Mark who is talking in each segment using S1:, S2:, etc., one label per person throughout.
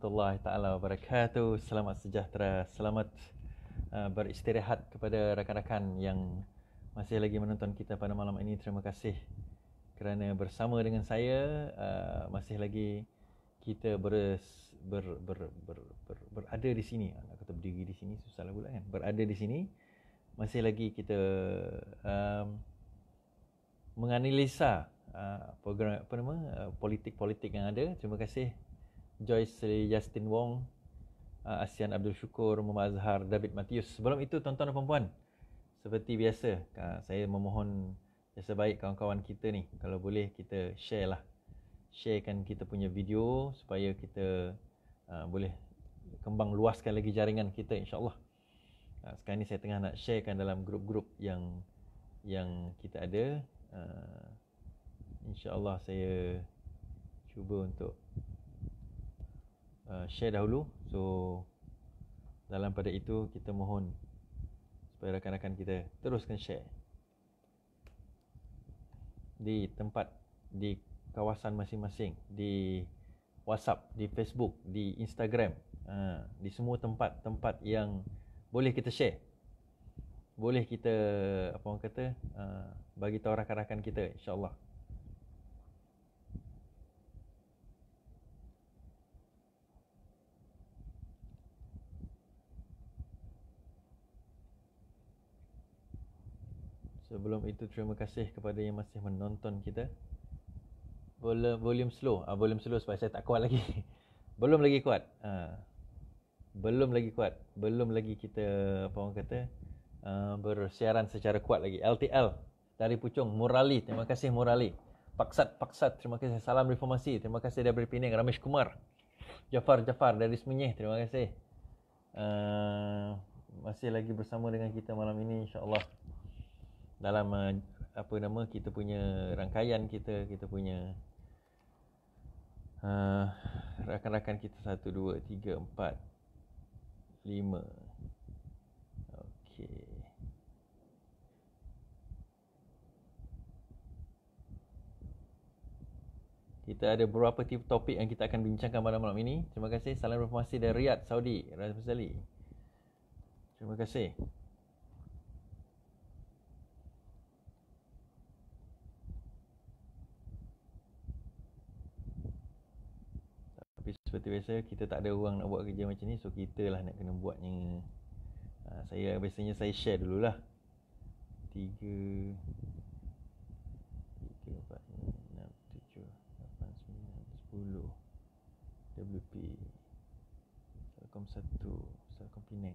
S1: warahmatullahi taala wabarakatuh. Selamat sejahtera, selamat uh, beristirahat kepada rakan-rakan yang masih lagi menonton kita pada malam ini. Terima kasih kerana bersama dengan saya uh, masih lagi kita ber, ber, ber, ber, ber, berada di sini. Nak kata berdiri di sini susahlah pula kan. Berada di sini masih lagi kita um, menganalisa uh, program apa nama uh, politik-politik yang ada. Terima kasih Joyce Lee Justin Wong uh, Asian Abdul Syukur Muhammad Azhar David Matius Sebelum itu tuan-tuan dan perempuan Seperti biasa uh, Saya memohon Jasa baik kawan-kawan kita ni Kalau boleh kita share lah Sharekan kita punya video Supaya kita uh, Boleh Kembang luaskan lagi jaringan kita insyaAllah uh, Sekarang ni saya tengah nak sharekan dalam grup-grup yang Yang kita ada uh, InsyaAllah saya Cuba untuk Uh, share dahulu so dalam pada itu kita mohon supaya rakan-rakan kita teruskan share di tempat di kawasan masing-masing di WhatsApp di Facebook di Instagram ha, di semua tempat-tempat yang boleh kita share boleh kita apa orang kata uh, bagi tahu rakan-rakan kita insyaallah Sebelum itu terima kasih kepada yang masih menonton kita. Volume, volume slow. Ah volume slow sebab saya tak kuat lagi. belum lagi kuat. Ha. Belum lagi kuat. Belum lagi kita apa orang kata uh, bersiaran secara kuat lagi. LTL dari Pucung Murali. Terima kasih Murali. Paksat Paksat terima kasih salam reformasi. Terima kasih dari Pinang Ramesh Kumar. Jafar Jafar dari Semenyih terima kasih. Uh, masih lagi bersama dengan kita malam ini insya-Allah dalam eh, apa nama kita punya rangkaian kita kita punya uh, rakan-rakan kita 1 2 3 4 5 Kita ada beberapa tipe topik yang kita akan bincangkan pada malam ini. Terima kasih. Salam reformasi dari Riyadh, Saudi. Razmzali. Terima Terima kasih. seperti biasa kita tak ada orang nak buat kerja macam ni so kita lah nak kena buatnya ha, saya biasanya saya share dululah 3 WP Salcom 1 Salcom Penang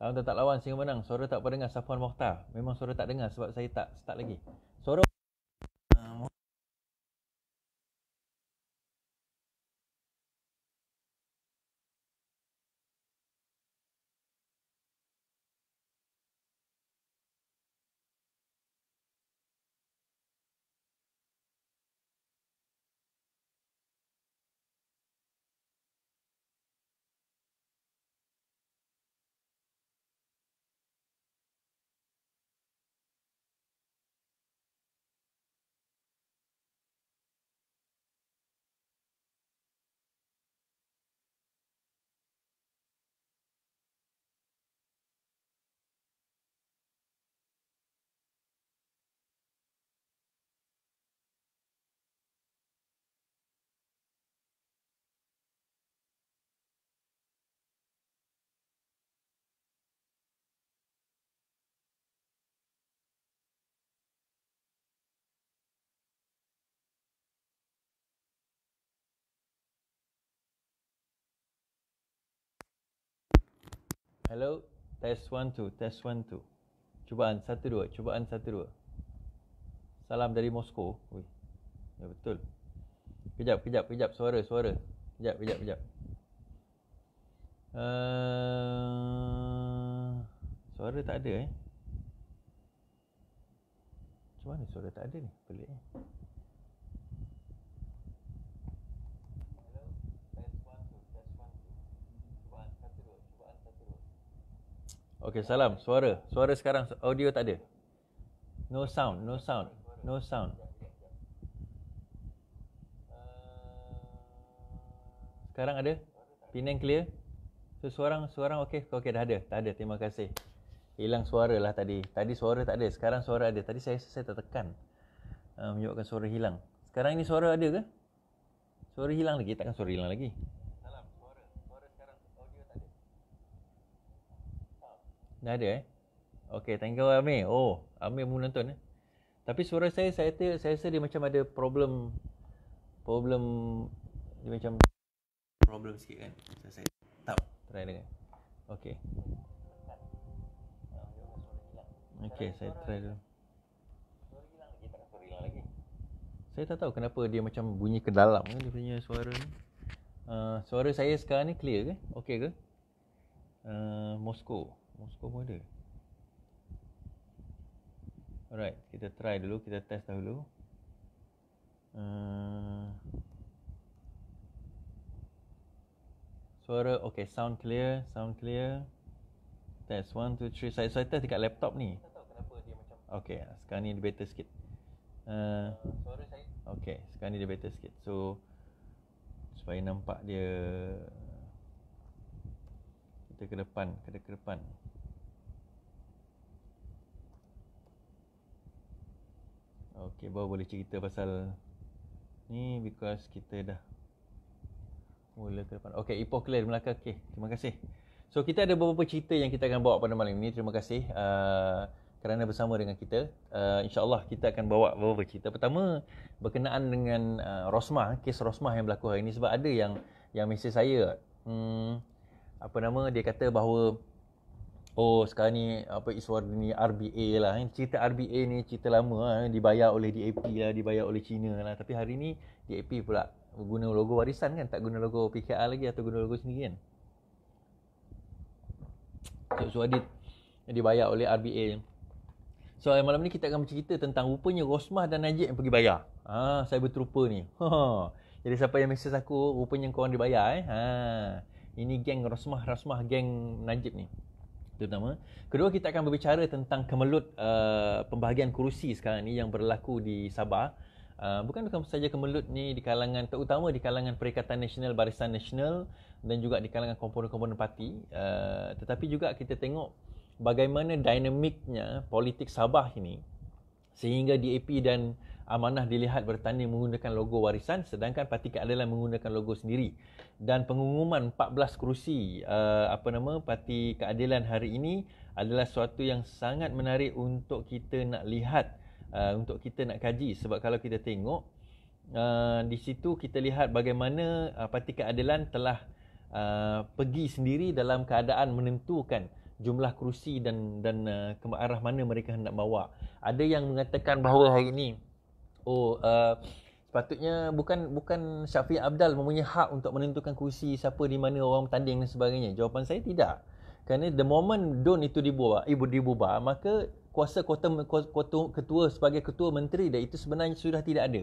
S1: Alam tak lawan sehingga menang Suara tak pernah dengar Safuan Mokhtar Memang suara tak dengar sebab saya tak start lagi Hello, test one two, test one two. Cubaan satu dua, cubaan satu dua. Salam dari Moskow. Ui. Ya betul. Kejap, kejap, kejap suara, suara. Kejap, kejap, kejap. Uh, suara tak ada eh. Macam mana suara tak ada ni? Pelik eh. Okey, salam. Suara. Suara sekarang. Audio tak ada. No sound. No sound. No sound. Sekarang ada? Penang clear? So, suara, suara okay. Okay, dah ada. Tak ada. Terima kasih. Hilang suara lah tadi. Tadi suara tak ada. Sekarang suara ada. Tadi saya saya tertekan. Uh, ah, menyebabkan suara hilang. Sekarang ni suara ada ke? Suara hilang lagi? Takkan suara hilang lagi? Dah ada eh? Okay, thank you Amir. Oh, Amir pun nonton eh. Tapi suara saya, saya rasa, saya rasa dia macam ada problem. Problem, dia macam problem sikit kan. Saya, saya tak try dengan. Okay. Okay, saya try dulu. Saya tak tahu kenapa dia macam bunyi ke dalam kan dia punya suara ni. Uh, suara saya sekarang ni clear ke? Okay ke? Uh, Moscow. Moscow pun ada Alright, kita try dulu, kita test dahulu uh, Suara, ok, sound clear, sound clear Test, one, two, three. saya, saya test dekat laptop ni Tak Ok, sekarang ni dia better sikit uh, uh Ok, sekarang ni dia better sikit, so Supaya nampak dia Kita ke depan, kita ke depan Okay, baru boleh cerita pasal ni because kita dah mula ke depan. Okay, Ipoh Clear Melaka. Okay, terima kasih. So, kita ada beberapa cerita yang kita akan bawa pada malam ini. Terima kasih uh, kerana bersama dengan kita. Uh, InsyaAllah kita akan bawa beberapa cerita. Pertama, berkenaan dengan uh, Rosmah, kes Rosmah yang berlaku hari ini. Sebab ada yang yang mesej saya, hmm, apa nama, dia kata bahawa Oh sekarang ni apa Iswara ni RBA lah eh. Cerita RBA ni cerita lama lah, eh. Dibayar oleh DAP lah Dibayar oleh China lah Tapi hari ni DAP pula Guna logo warisan kan Tak guna logo PKR lagi Atau guna logo sendiri kan So, so dia dibayar oleh RBA So malam ni kita akan bercerita tentang Rupanya Rosmah dan Najib yang pergi bayar Ah Saya berterupa ni ha, Jadi siapa yang mesej aku Rupanya korang dibayar eh ha, Ini geng Rosmah Rosmah geng Najib ni terutama. Kedua kita akan berbicara tentang kemelut uh, pembahagian kerusi sekarang ni yang berlaku di Sabah. Uh, bukan bukan saja kemelut ni di kalangan terutama di kalangan Perikatan Nasional Barisan Nasional dan juga di kalangan komponen-komponen parti uh, tetapi juga kita tengok bagaimana dinamiknya politik Sabah ini sehingga DAP dan amanah dilihat bertanya menggunakan logo warisan sedangkan parti keadilan menggunakan logo sendiri dan pengumuman 14 kerusi uh, apa nama parti keadilan hari ini adalah suatu yang sangat menarik untuk kita nak lihat uh, untuk kita nak kaji sebab kalau kita tengok uh, di situ kita lihat bagaimana uh, parti keadilan telah uh, pergi sendiri dalam keadaan menentukan jumlah kerusi dan dan uh, ke arah mana mereka hendak bawa ada yang mengatakan bahawa hari ini oh uh, sepatutnya bukan bukan Syafi Abdal mempunyai hak untuk menentukan kursi siapa di mana orang bertanding dan sebagainya. Jawapan saya tidak. Kerana the moment don itu dibubar, ibu dibubar, maka kuasa kota, kota ketua sebagai ketua menteri dia itu sebenarnya sudah tidak ada.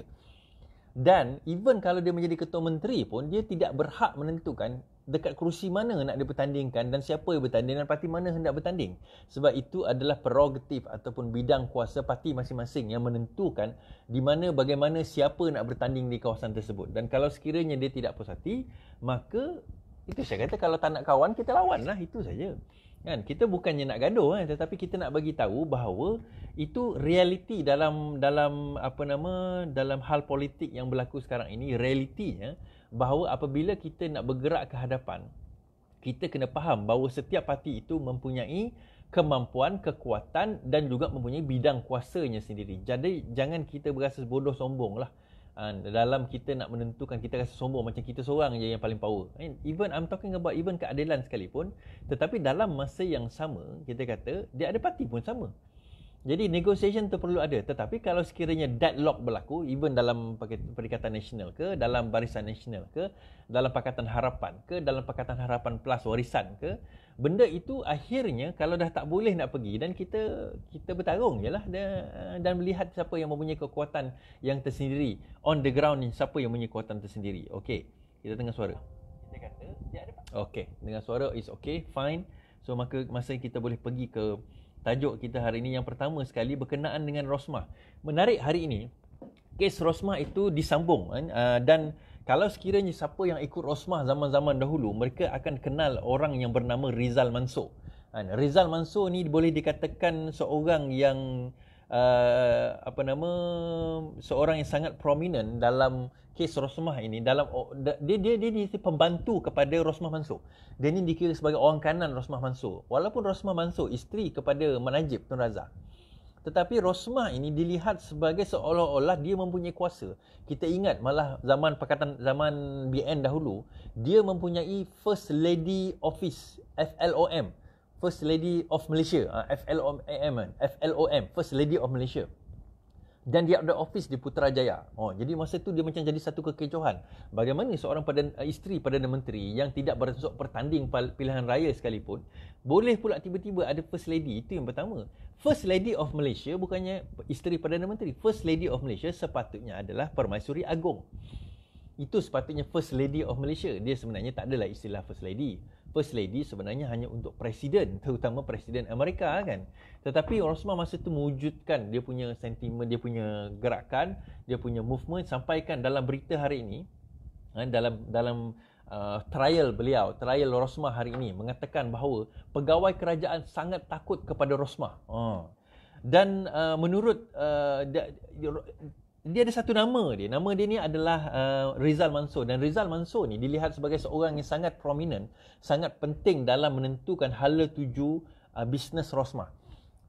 S1: Dan even kalau dia menjadi ketua menteri pun dia tidak berhak menentukan dekat kerusi mana nak dia bertandingkan dan siapa yang bertanding dan parti mana hendak bertanding. Sebab itu adalah prerogatif ataupun bidang kuasa parti masing-masing yang menentukan di mana bagaimana siapa nak bertanding di kawasan tersebut. Dan kalau sekiranya dia tidak puas hati, maka itu saya kata kalau tak nak kawan kita lawan lah itu saja. Kan? Kita bukannya nak gaduh kan? tetapi kita nak bagi tahu bahawa itu realiti dalam dalam apa nama dalam hal politik yang berlaku sekarang ini realitinya. Eh? bahawa apabila kita nak bergerak ke hadapan, kita kena faham bahawa setiap parti itu mempunyai kemampuan, kekuatan dan juga mempunyai bidang kuasanya sendiri. Jadi jangan kita berasa bodoh sombong lah. Uh, dalam kita nak menentukan kita rasa sombong macam kita seorang je yang paling power eh, even I'm talking about even keadilan sekalipun tetapi dalam masa yang sama kita kata dia ada parti pun sama jadi negotiation tu perlu ada tetapi kalau sekiranya deadlock berlaku even dalam perikatan nasional ke dalam barisan nasional ke dalam pakatan harapan ke dalam pakatan harapan plus warisan ke benda itu akhirnya kalau dah tak boleh nak pergi dan kita kita bertarung jelah dan, eh, dan melihat siapa yang mempunyai kekuatan yang tersendiri on the ground ni siapa yang mempunyai kekuatan tersendiri okey kita tengah suara kita kata dia ada okey dengan suara is okay fine so maka masa kita boleh pergi ke tajuk kita hari ini yang pertama sekali berkenaan dengan Rosmah. Menarik hari ini, kes Rosmah itu disambung kan? dan kalau sekiranya siapa yang ikut Rosmah zaman-zaman dahulu, mereka akan kenal orang yang bernama Rizal Mansur. Eh, Rizal Mansur ni boleh dikatakan seorang yang Uh, apa nama seorang yang sangat prominent dalam kes Rosmah ini dalam oh, dia dia dia, dia pembantu kepada Rosmah Mansur. Dia ni dikira sebagai orang kanan Rosmah Mansur. Walaupun Rosmah Mansur isteri kepada Manajib Tun Razak. Tetapi Rosmah ini dilihat sebagai seolah-olah dia mempunyai kuasa. Kita ingat malah zaman pakatan zaman BN dahulu, dia mempunyai First Lady Office, FLOM. First Lady of Malaysia, ah, FLOM, FLOM, kan? First Lady of Malaysia. Dan dia ada office di Putrajaya. Oh, jadi masa tu dia macam jadi satu kekecohan. Bagaimana seorang pada eh, isteri Perdana Menteri yang tidak bersusuk pertanding pilihan raya sekalipun, boleh pula tiba-tiba ada First Lady. Itu yang pertama. First Lady of Malaysia bukannya isteri Perdana Menteri. First Lady of Malaysia sepatutnya adalah Permaisuri Agong. Itu sepatutnya First Lady of Malaysia. Dia sebenarnya tak adalah istilah First Lady first lady sebenarnya hanya untuk presiden terutama presiden Amerika kan tetapi Rosmah masa itu mewujudkan dia punya sentimen dia punya gerakan dia punya movement sampaikan dalam berita hari ini eh, dalam dalam uh, trial beliau trial Rosmah hari ini mengatakan bahawa pegawai kerajaan sangat takut kepada Rosmah uh. dan uh, menurut uh, dia ada satu nama dia. Nama dia ni adalah uh, Rizal Mansor dan Rizal Mansor ni dilihat sebagai seorang yang sangat prominent, sangat penting dalam menentukan hala tuju uh, bisnes Rosmah.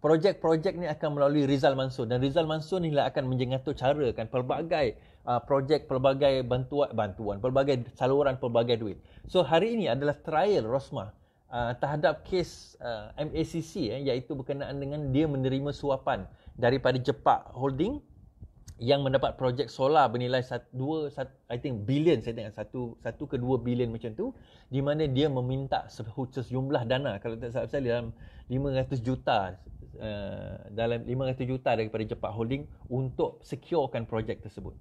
S1: Projek-projek ni akan melalui Rizal Mansor dan Rizal Mansor ni lah akan menjengatur cara kan pelbagai uh, projek, pelbagai bantuan, bantuan, pelbagai saluran, pelbagai duit. So hari ini adalah trial Rosmah uh, terhadap kes uh, MACC eh, iaitu berkenaan dengan dia menerima suapan daripada Jepak Holding yang mendapat projek solar bernilai 2 sat, I think billion saya tengok satu satu ke 2 billion macam tu di mana dia meminta jumlah dana kalau tak salah saya dalam 500 juta uh, dalam 500 juta daripada Jepang Holding untuk securekan projek tersebut.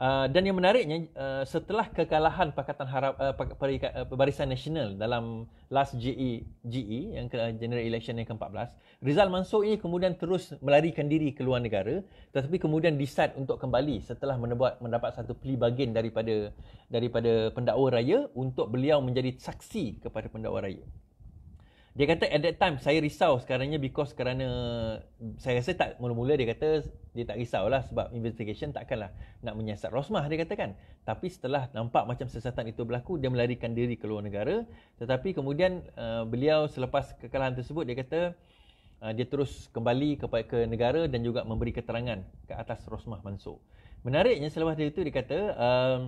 S1: Uh, dan yang menariknya uh, setelah kekalahan pakatan harap uh, uh barisan nasional dalam last GE GE yang ke, uh, general election yang ke-14 Rizal Mansor ini kemudian terus melarikan diri ke luar negara tetapi kemudian decide untuk kembali setelah mendapat mendapat satu plea bargain daripada daripada pendakwa raya untuk beliau menjadi saksi kepada pendakwa raya dia kata at that time saya risau sekarangnya because kerana mm, saya rasa tak mula-mula dia kata dia tak risau lah sebab investigation takkan lah nak menyiasat Rosmah dia kata kan. Tapi setelah nampak macam sesatan itu berlaku dia melarikan diri ke luar negara tetapi kemudian uh, beliau selepas kekalahan tersebut dia kata uh, dia terus kembali ke, ke negara dan juga memberi keterangan ke atas Rosmah Mansur. Menariknya selepas dia itu dia kata um,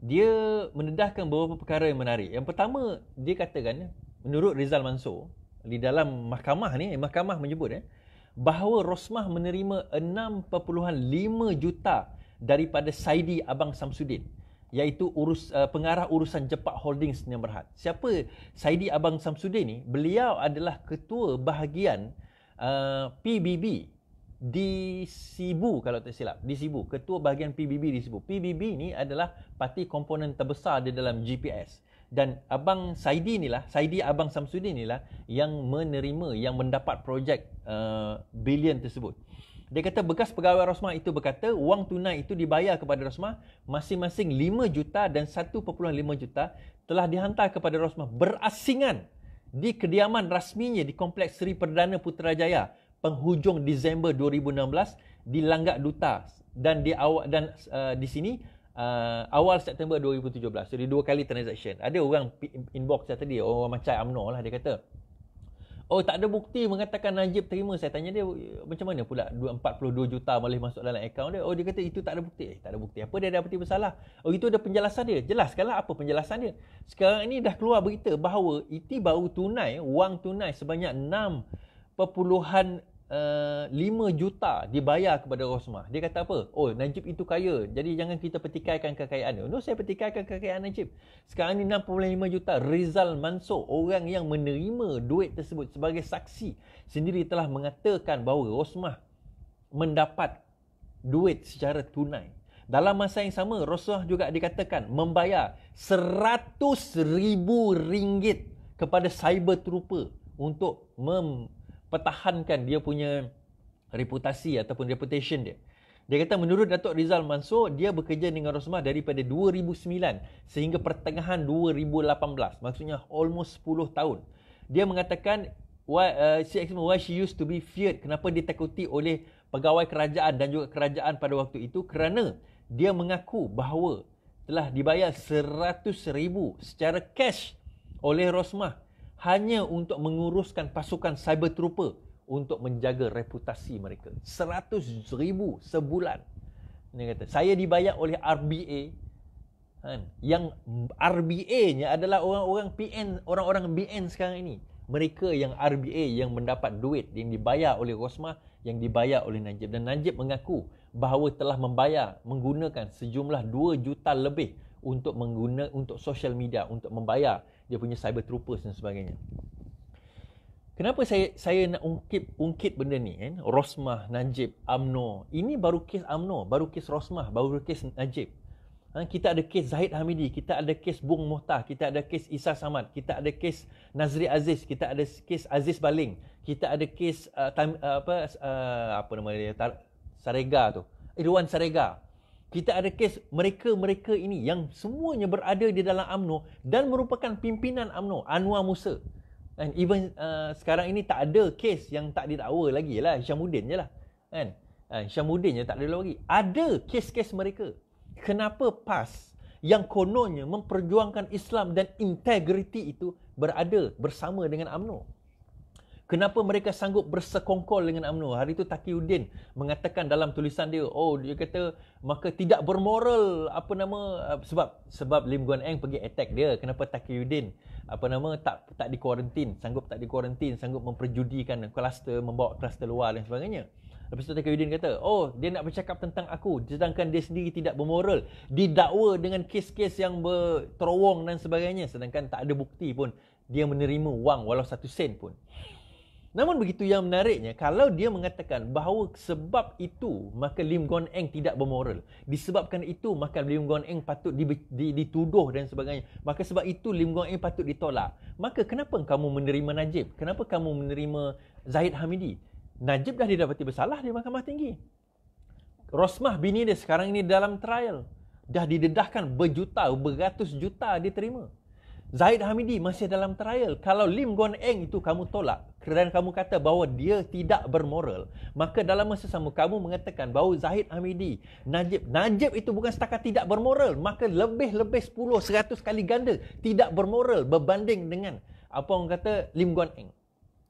S1: dia mendedahkan beberapa perkara yang menarik. Yang pertama dia katakan menurut Rizal Mansor di dalam mahkamah ni eh, mahkamah menyebut eh bahawa Rosmah menerima 6.5 juta daripada Saidi Abang Samsudin iaitu urus uh, pengarah urusan Jepak Holdings yang Berhad. Siapa Saidi Abang Samsudin ni? Beliau adalah ketua bahagian uh, eh, PBB di Sibu kalau tak silap. Di Sibu, ketua bahagian PBB di Sibu. PBB ni adalah parti komponen terbesar di dalam GPS dan abang Saidi inilah Saidi abang Samsudin inilah yang menerima yang mendapat projek uh, bilion tersebut dia kata bekas pegawai Rosmah itu berkata wang tunai itu dibayar kepada Rosmah masing-masing 5 juta dan 1.5 juta telah dihantar kepada Rosmah berasingan di kediaman rasminya di Kompleks Seri Perdana Putrajaya penghujung Disember 2016 di Langgak Duta dan di awak dan uh, di sini uh, awal September 2017. Jadi dua kali transaction. Ada orang inbox saya tadi, orang macam Amno lah dia kata. Oh tak ada bukti mengatakan Najib terima saya tanya dia macam mana pula 42 juta boleh masuk dalam akaun dia oh dia kata itu tak ada bukti eh tak ada bukti apa dia ada bukti bersalah oh itu ada penjelasan dia jelaskanlah apa penjelasan dia sekarang ini dah keluar berita bahawa itu baru tunai wang tunai sebanyak 6 perpuluhan uh, eh, 5 juta dibayar kepada Rosmah. Dia kata apa? Oh, Najib itu kaya. Jadi jangan kita petikaikan kekayaan dia. No, saya petikaikan kekayaan Najib. Sekarang ni 65 juta Rizal Mansor, orang yang menerima duit tersebut sebagai saksi sendiri telah mengatakan bahawa Rosmah mendapat duit secara tunai. Dalam masa yang sama, Rosmah juga dikatakan membayar seratus ribu ringgit kepada cyber trooper untuk mem- pertahankan dia punya reputasi ataupun reputation dia. Dia kata menurut Datuk Rizal Mansur, dia bekerja dengan Rosmah daripada 2009 sehingga pertengahan 2018. Maksudnya almost 10 tahun. Dia mengatakan why, uh, CX, why she used to be feared. Kenapa ditakuti oleh pegawai kerajaan dan juga kerajaan pada waktu itu? Kerana dia mengaku bahawa telah dibayar 100 ribu secara cash oleh Rosmah hanya untuk menguruskan pasukan cyber trooper untuk menjaga reputasi mereka. 100 ribu sebulan. Dia kata, saya dibayar oleh RBA. Kan? Yang RBA-nya adalah orang-orang PN, orang-orang BN sekarang ini. Mereka yang RBA yang mendapat duit yang dibayar oleh Rosmah, yang dibayar oleh Najib. Dan Najib mengaku bahawa telah membayar menggunakan sejumlah 2 juta lebih untuk mengguna untuk social media untuk membayar dia punya cyber troopers dan sebagainya. Kenapa saya saya nak ungkit ungkit benda ni kan? Rosmah, Najib, Amno. Ini baru kes Amno, baru kes Rosmah, baru kes Najib. Ha, kita ada kes Zahid Hamidi, kita ada kes Bung Mohtar, kita ada kes Isa Samad, kita ada kes Nazri Aziz, kita ada kes Aziz Baling, kita ada kes uh, time, uh, apa uh, apa nama dia? Tar- Sarega tu. Irwan Sarega kita ada kes mereka-mereka ini yang semuanya berada di dalam AMNO dan merupakan pimpinan AMNO, Anwar Musa. And even uh, sekarang ini tak ada kes yang tak didakwa lagi lah. Syamuddin je lah. Kan? Uh, Syamuddin je tak ada lagi. Ada kes-kes mereka. Kenapa PAS yang kononnya memperjuangkan Islam dan integriti itu berada bersama dengan AMNO? Kenapa mereka sanggup bersekongkol dengan UMNO? Hari itu Takiuddin mengatakan dalam tulisan dia, oh dia kata maka tidak bermoral apa nama uh, sebab sebab Lim Guan Eng pergi attack dia. Kenapa Takiuddin apa nama tak tak dikuarantin, sanggup tak dikuarantin, sanggup memperjudikan kluster, membawa kluster luar dan sebagainya. Lepas tu Takiuddin kata, oh dia nak bercakap tentang aku sedangkan dia sendiri tidak bermoral. Didakwa dengan kes-kes yang terowong dan sebagainya sedangkan tak ada bukti pun dia menerima wang walau satu sen pun. Namun begitu yang menariknya, kalau dia mengatakan bahawa sebab itu maka Lim Gon Eng tidak bermoral. Disebabkan itu maka Lim Gon Eng patut dituduh dan sebagainya. Maka sebab itu Lim Gon Eng patut ditolak. Maka kenapa kamu menerima Najib? Kenapa kamu menerima Zahid Hamidi? Najib dah didapati bersalah di mahkamah tinggi. Rosmah bini dia sekarang ini dalam trial. Dah didedahkan berjuta, beratus juta dia terima. Zahid Hamidi masih dalam trial. Kalau Lim Guan Eng itu kamu tolak kerana kamu kata bahawa dia tidak bermoral, maka dalam masa sama kamu mengatakan bahawa Zahid Hamidi, Najib, Najib itu bukan setakat tidak bermoral, maka lebih-lebih 10, 100 kali ganda tidak bermoral berbanding dengan apa orang kata Lim Guan Eng.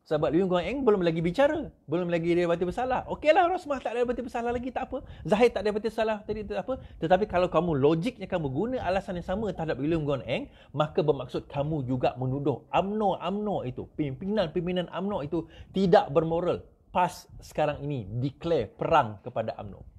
S1: Sahabat Liu Guang Eng eh, belum lagi bicara. Belum lagi dia berarti bersalah. Okeylah Rosmah tak ada berarti bersalah lagi tak apa. Zahid tak ada berarti bersalah, tadi tak apa. Tetapi kalau kamu logiknya kamu guna alasan yang sama terhadap William Guang Eng, maka bermaksud kamu juga menuduh AMNO AMNO itu, pimpinan-pimpinan AMNO itu tidak bermoral. Pas sekarang ini declare perang kepada AMNO.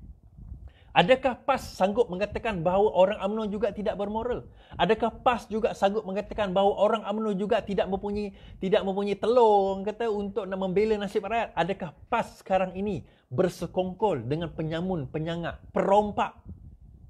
S1: Adakah PAS sanggup mengatakan bahawa orang UMNO juga tidak bermoral? Adakah PAS juga sanggup mengatakan bahawa orang UMNO juga tidak mempunyai tidak mempunyai telur kata untuk nak membela nasib rakyat? Adakah PAS sekarang ini bersekongkol dengan penyamun, penyangak, perompak?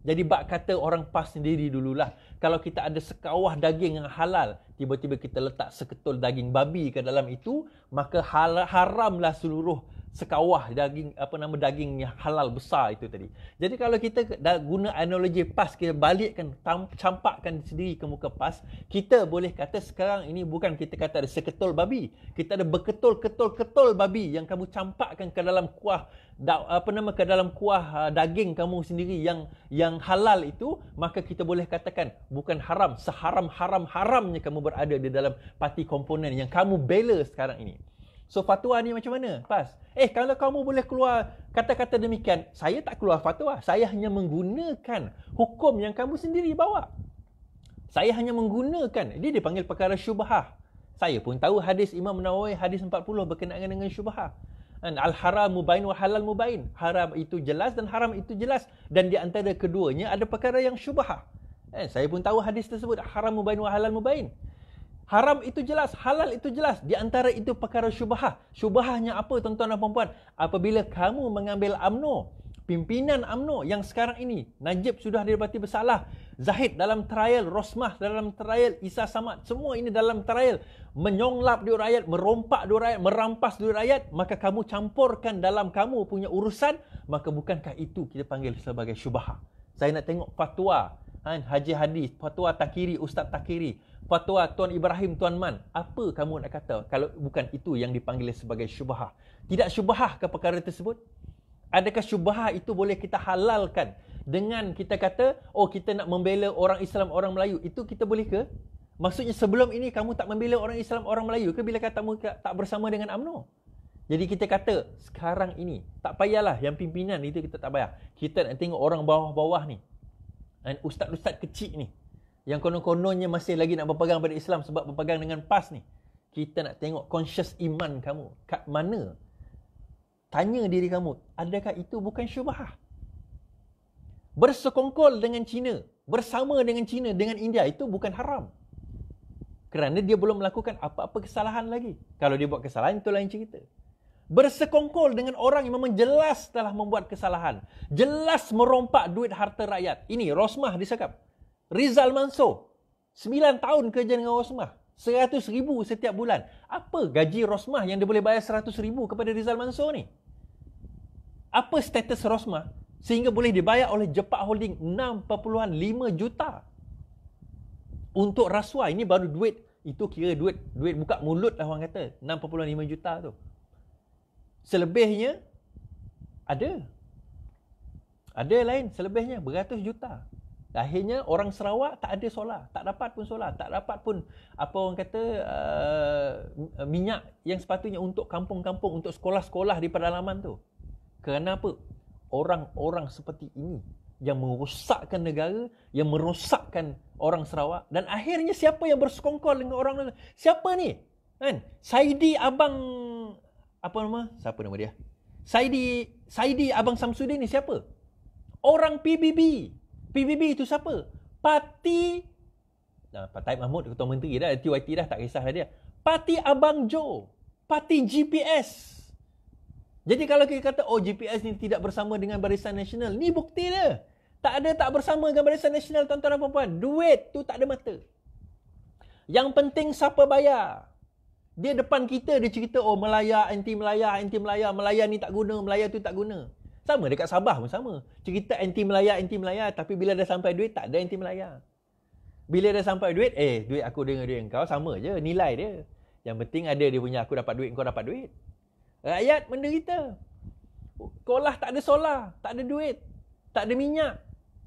S1: Jadi bak kata orang PAS sendiri dululah. Kalau kita ada sekawah daging yang halal, tiba-tiba kita letak seketul daging babi ke dalam itu, maka haramlah seluruh sekawah daging apa nama daging yang halal besar itu tadi. Jadi kalau kita dah guna analogi pas kita balikkan campakkan sendiri ke muka pas, kita boleh kata sekarang ini bukan kita kata ada seketul babi. Kita ada berketul-ketul-ketul babi yang kamu campakkan ke dalam kuah apa nama ke dalam kuah uh, daging kamu sendiri yang yang halal itu, maka kita boleh katakan bukan haram, seharam-haram-haramnya kamu berada di dalam parti komponen yang kamu bela sekarang ini. So fatwa ni macam mana? Pas. Eh kalau kamu boleh keluar kata-kata demikian, saya tak keluar fatwa. Saya hanya menggunakan hukum yang kamu sendiri bawa. Saya hanya menggunakan. Dia dipanggil perkara syubhah. Saya pun tahu hadis Imam Nawawi hadis 40 berkenaan dengan syubhah. Al haram mubain wa halal mubain. Haram itu jelas dan haram itu jelas dan di antara keduanya ada perkara yang syubhah. saya pun tahu hadis tersebut haram mubain wa halal mubain. Haram itu jelas, halal itu jelas. Di antara itu perkara syubhah. Syubhahnya apa tuan-tuan dan puan-puan? Apabila kamu mengambil amno, pimpinan amno yang sekarang ini, Najib sudah didapati bersalah. Zahid dalam trial, Rosmah dalam trial, Isa Samad, semua ini dalam trial. Menyonglap di rakyat, merompak di rakyat, merampas di rakyat, maka kamu campurkan dalam kamu punya urusan, maka bukankah itu kita panggil sebagai syubhah. Saya nak tengok fatwa, Haji Hadis, fatwa Takiri, Ustaz Takiri fatwa Tuan Ibrahim, Tuan Man. Apa kamu nak kata kalau bukan itu yang dipanggil sebagai syubahah? Tidak syubahah ke perkara tersebut? Adakah syubahah itu boleh kita halalkan dengan kita kata, oh kita nak membela orang Islam, orang Melayu. Itu kita boleh ke? Maksudnya sebelum ini kamu tak membela orang Islam, orang Melayu ke bila katamu tak bersama dengan UMNO? Jadi kita kata sekarang ini tak payahlah yang pimpinan itu kita tak payah. Kita nak tengok orang bawah-bawah ni. Dan ustaz-ustaz kecil ni yang konon-kononnya masih lagi nak berpegang pada Islam sebab berpegang dengan PAS ni. Kita nak tengok conscious iman kamu. Kat mana? Tanya diri kamu, adakah itu bukan syubahah? Bersekongkol dengan China, bersama dengan China, dengan India, itu bukan haram. Kerana dia belum melakukan apa-apa kesalahan lagi. Kalau dia buat kesalahan, itu lain cerita. Bersekongkol dengan orang yang memang jelas telah membuat kesalahan. Jelas merompak duit harta rakyat. Ini Rosmah disekap. Rizal Mansor sembilan tahun kerja dengan Rosmah seratus ribu setiap bulan Apa gaji Rosmah yang dia boleh bayar seratus ribu kepada Rizal Mansor ni? Apa status Rosmah sehingga boleh dibayar oleh Jepak Holding 6.5 juta untuk rasuah ini baru duit itu kira duit duit buka mulut lah orang kata 6.5 juta tu selebihnya ada ada lain selebihnya beratus juta Akhirnya orang Sarawak tak ada solar, tak dapat pun solar, tak dapat pun apa orang kata uh, minyak yang sepatutnya untuk kampung-kampung, untuk sekolah-sekolah di pedalaman tu. Kenapa orang-orang seperti ini yang merosakkan negara, yang merosakkan orang Sarawak dan akhirnya siapa yang bersekongkol dengan orang Siapa ni? Kan? Saidi Abang apa nama? Siapa nama dia? Saidi Saidi Abang Samsudin ni siapa? Orang PBB. PBB itu siapa? Parti nah, Parti Mahmud Ketua Menteri dah TYT dah tak kisah lah dia Parti Abang Jo, Parti GPS Jadi kalau kita kata Oh GPS ni tidak bersama dengan Barisan Nasional Ni bukti dia Tak ada tak bersama dengan Barisan Nasional Tuan-tuan dan puan-puan Duit tu tak ada mata Yang penting siapa bayar dia depan kita dia cerita oh Melaya anti Melaya anti Melaya Melaya ni tak guna Melaya tu tak guna sama dekat Sabah pun sama. Cerita anti Melaya, anti Melaya. Tapi bila dah sampai duit, tak ada anti Melaya. Bila dah sampai duit, eh duit aku dengan duit kau sama je nilai dia. Yang penting ada dia punya aku dapat duit, kau dapat duit. Rakyat menderita. Kolah tak ada solar, tak ada duit. Tak ada minyak.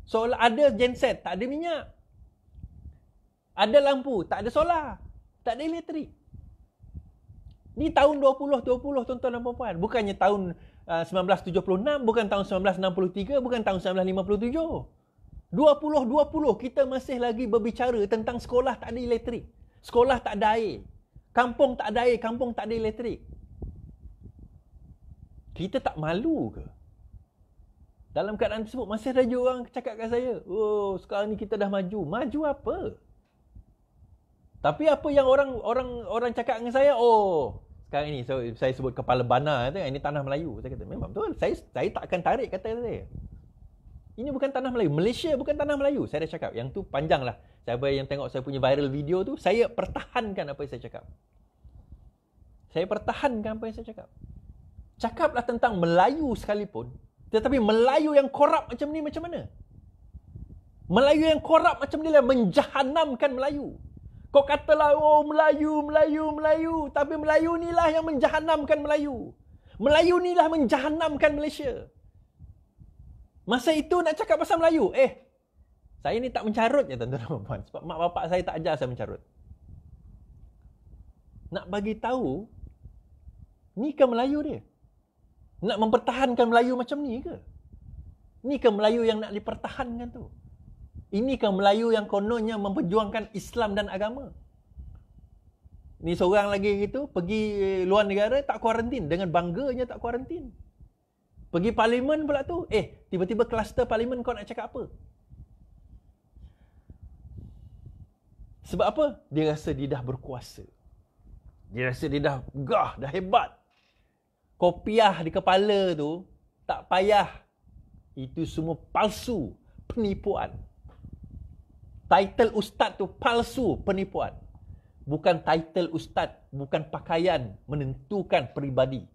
S1: Solar ada genset, tak ada minyak. Ada lampu, tak ada solar. Tak ada elektrik. Ni tahun 2020 tuan-tuan dan puan-puan. Bukannya tahun 1976 ah, bukan tahun 1963 bukan tahun 1957 2020 kita masih lagi berbicara tentang sekolah tak ada elektrik sekolah tak ada air kampung tak ada air kampung tak ada elektrik kita tak malu ke dalam keadaan tersebut masih ada orang cakap kat saya oh sekarang ni kita dah maju maju apa tapi apa yang orang orang orang cakap dengan saya oh sekarang ini so, saya sebut kepala bandar tu eh, ini tanah Melayu saya kata memang betul saya saya tak akan tarik kata saya ini bukan tanah Melayu Malaysia bukan tanah Melayu saya dah cakap yang tu panjang lah siapa yang tengok saya punya viral video tu saya pertahankan apa yang saya cakap saya pertahankan apa yang saya cakap cakaplah tentang Melayu sekalipun tetapi Melayu yang korup macam ni macam mana Melayu yang korup macam ni lah menjahanamkan Melayu. Kau katalah oh Melayu, Melayu, Melayu. Tapi Melayu ni lah yang menjahanamkan Melayu. Melayu ni lah menjahanamkan Malaysia. Masa itu nak cakap pasal Melayu. Eh, saya ni tak mencarut je tuan-tuan dan puan-puan. Sebab mak bapak saya tak ajar saya mencarut. Nak bagi tahu, ni ke Melayu dia? Nak mempertahankan Melayu macam ni ke? Ni ke Melayu yang nak dipertahankan tu? Ini Inikah Melayu yang kononnya memperjuangkan Islam dan agama? Ni seorang lagi gitu pergi eh, luar negara tak kuarantin dengan bangganya tak kuarantin. Pergi parlimen pula tu, eh tiba-tiba kluster parlimen kau nak cakap apa? Sebab apa? Dia rasa dia dah berkuasa. Dia rasa dia dah gah, dah hebat. Kopiah di kepala tu tak payah. Itu semua palsu, penipuan title ustaz tu palsu penipuan bukan title ustaz bukan pakaian menentukan peribadi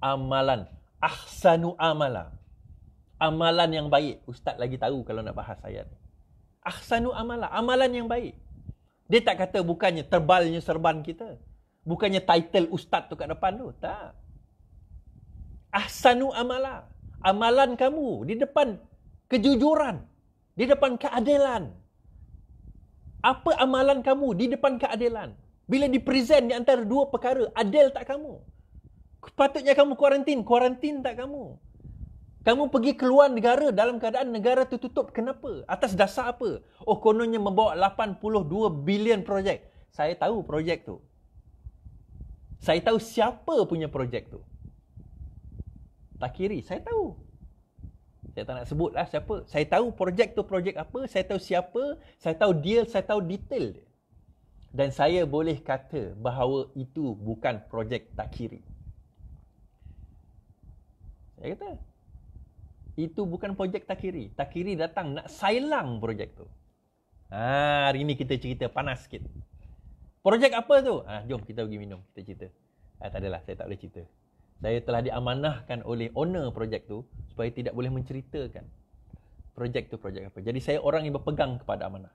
S1: amalan ahsanu amala amalan yang baik ustaz lagi tahu kalau nak bahas ayat ahsanu amala amalan yang baik dia tak kata bukannya terbalnya serban kita bukannya title ustaz tu kat depan tu tak ahsanu amala amalan kamu di depan kejujuran di depan keadilan apa amalan kamu di depan keadilan? Bila dipresent di antara dua perkara, adil tak kamu? Patutnya kamu kuarantin, kuarantin tak kamu? Kamu pergi keluar negara dalam keadaan negara tertutup, kenapa? Atas dasar apa? Oh, kononnya membawa 82 bilion projek. Saya tahu projek tu. Saya tahu siapa punya projek tu. Tak kiri, saya tahu saya tak nak sebut lah siapa. Saya tahu projek tu projek apa, saya tahu siapa, saya tahu deal, saya tahu detail dia. Dan saya boleh kata bahawa itu bukan projek tak kiri. Saya kata, itu bukan projek tak kiri. Tak kiri datang nak sailang projek tu. Ha, hari ni kita cerita panas sikit. Projek apa tu? Ha, jom kita pergi minum, kita cerita. Ha, tak adalah, saya tak boleh cerita saya telah diamanahkan oleh owner projek tu supaya tidak boleh menceritakan projek tu projek apa. Jadi saya orang yang berpegang kepada amanah.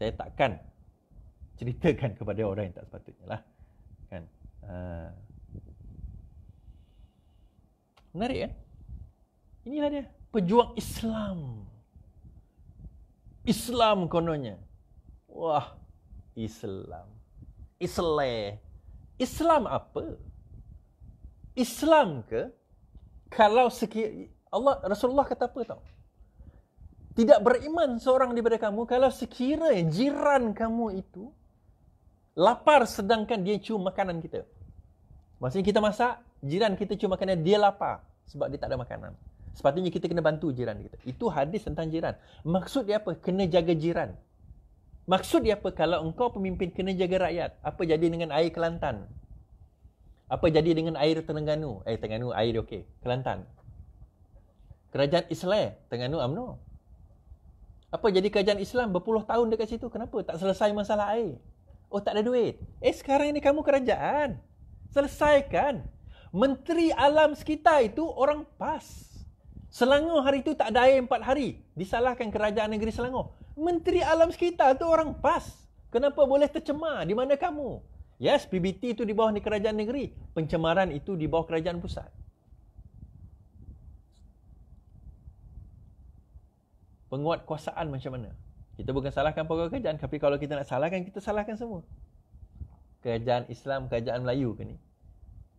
S1: Saya takkan ceritakan kepada orang yang tak sepatutnya lah. Kan? Ha. Menarik kan? Inilah dia. Pejuang Islam. Islam kononnya. Wah. Islam. Islam. Islam apa? Islam ke kalau sekir Allah Rasulullah kata apa tau? Tidak beriman seorang daripada kamu kalau sekiranya jiran kamu itu lapar sedangkan dia cium makanan kita. Maksudnya kita masak, jiran kita cium makanan, dia lapar sebab dia tak ada makanan. Sepatutnya kita kena bantu jiran kita. Itu hadis tentang jiran. Maksud dia apa? Kena jaga jiran. Maksud dia apa? Kalau engkau pemimpin kena jaga rakyat. Apa jadi dengan air Kelantan? Apa jadi dengan air Terengganu? Eh, Terengganu air okey. Kelantan. Kerajaan Islam, Terengganu amno. Apa jadi kerajaan Islam? Berpuluh tahun dekat situ. Kenapa? Tak selesai masalah air. Oh, tak ada duit. Eh, sekarang ini kamu kerajaan. Selesaikan. Menteri Alam Sekitar itu orang PAS. Selangor hari itu tak ada air 4 hari. Disalahkan kerajaan negeri Selangor. Menteri Alam Sekitar itu orang PAS. Kenapa boleh tercemar? Di mana kamu? Yes, PBT itu di bawah kerajaan negeri. Pencemaran itu di bawah kerajaan pusat. Penguat kuasaan macam mana? Kita bukan salahkan pokok kerajaan. Tapi kalau kita nak salahkan, kita salahkan semua. Kerajaan Islam, kerajaan Melayu ke ni?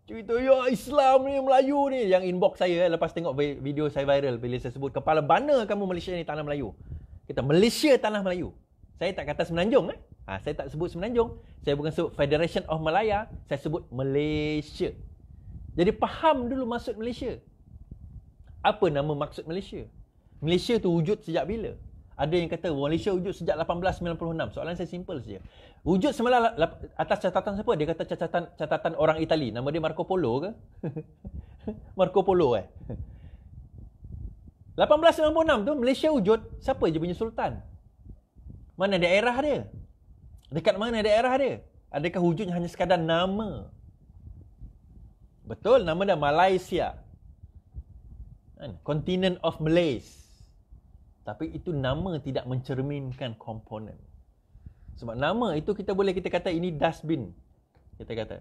S1: Cerita, ya Islam ni, Melayu ni. Yang inbox saya lepas tengok video saya viral. Bila saya sebut, kepala bana kamu Malaysia ni tanah Melayu. Kita, Malaysia tanah Melayu. Saya tak kata semenanjung eh. Ha, saya tak sebut Semenanjung. Saya bukan sebut Federation of Malaya. Saya sebut Malaysia. Jadi faham dulu maksud Malaysia. Apa nama maksud Malaysia? Malaysia tu wujud sejak bila? Ada yang kata Malaysia wujud sejak 1896. Soalan saya simple saja. Wujud semula atas catatan siapa? Dia kata catatan catatan orang Itali. Nama dia Marco Polo ke? Marco Polo eh. 1896 tu Malaysia wujud siapa je punya sultan? Mana daerah dia? Dekat mana daerah dia? Adakah wujudnya hanya sekadar nama? Betul, nama dia Malaysia. Kan? Continent of Malays. Tapi itu nama tidak mencerminkan komponen. Sebab nama itu kita boleh kita kata ini dustbin. Kita kata.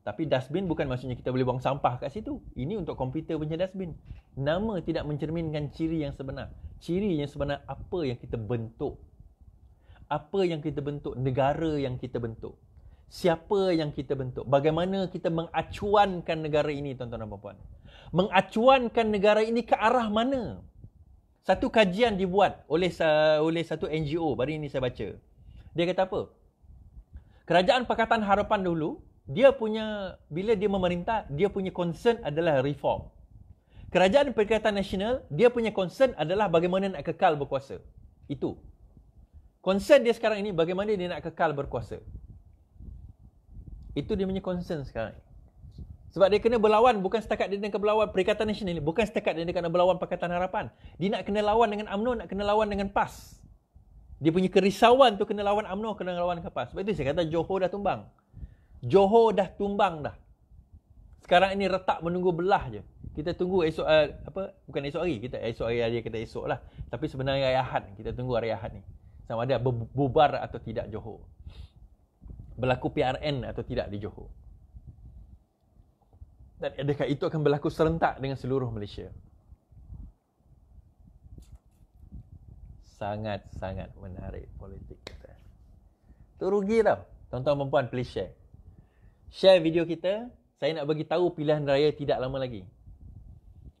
S1: Tapi dustbin bukan maksudnya kita boleh buang sampah kat situ. Ini untuk komputer punya dustbin. Nama tidak mencerminkan ciri yang sebenar. Ciri yang sebenar apa yang kita bentuk apa yang kita bentuk, negara yang kita bentuk. Siapa yang kita bentuk? Bagaimana kita mengacuankan negara ini, tuan-tuan dan puan-puan? Mengacuankan negara ini ke arah mana? Satu kajian dibuat oleh oleh satu NGO baru ini saya baca. Dia kata apa? Kerajaan Pakatan Harapan dulu, dia punya bila dia memerintah, dia punya concern adalah reform. Kerajaan Pakatan Nasional, dia punya concern adalah bagaimana nak kekal berkuasa. Itu Concern dia sekarang ini bagaimana dia nak kekal berkuasa. Itu dia punya concern sekarang. Sebab dia kena berlawan bukan setakat dia nak berlawan Perikatan Nasional ini. Bukan setakat dia nak berlawan Pakatan Harapan. Dia nak kena lawan dengan UMNO, nak kena lawan dengan PAS. Dia punya kerisauan tu kena lawan UMNO, kena lawan dengan PAS. Sebab itu saya kata Johor dah tumbang. Johor dah tumbang dah. Sekarang ini retak menunggu belah je. Kita tunggu esok, uh, apa? bukan esok hari. Kita esok hari, hari kita esok lah. Tapi sebenarnya hari Ahad. Kita tunggu hari Ahad ni sama ada bubar atau tidak Johor berlaku PRN atau tidak di Johor dan adakah itu akan berlaku serentak dengan seluruh Malaysia sangat-sangat menarik politik kita tu rugi tau tuan-tuan dan please share share video kita saya nak bagi tahu pilihan raya tidak lama lagi